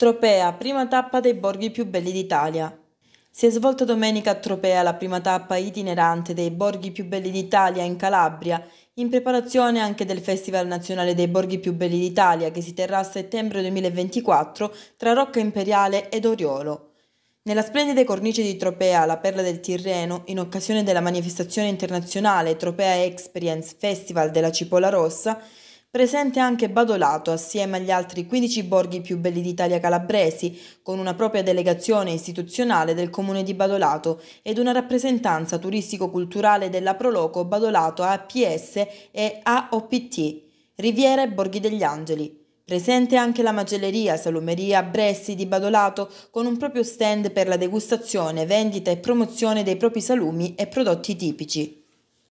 Tropea, prima tappa dei borghi più belli d'Italia. Si è svolta domenica a Tropea la prima tappa itinerante dei borghi più belli d'Italia in Calabria, in preparazione anche del Festival Nazionale dei Borghi più belli d'Italia che si terrà a settembre 2024 tra Rocca Imperiale ed Oriolo. Nella splendida cornice di Tropea, la perla del Tirreno, in occasione della manifestazione internazionale Tropea Experience Festival della Cipolla Rossa, Presente anche Badolato, assieme agli altri 15 borghi più belli d'Italia calabresi, con una propria delegazione istituzionale del comune di Badolato ed una rappresentanza turistico-culturale della Proloco Badolato APS e AOPT, Riviera e Borghi degli Angeli. Presente anche la macelleria, salumeria, Bressi di Badolato con un proprio stand per la degustazione, vendita e promozione dei propri salumi e prodotti tipici.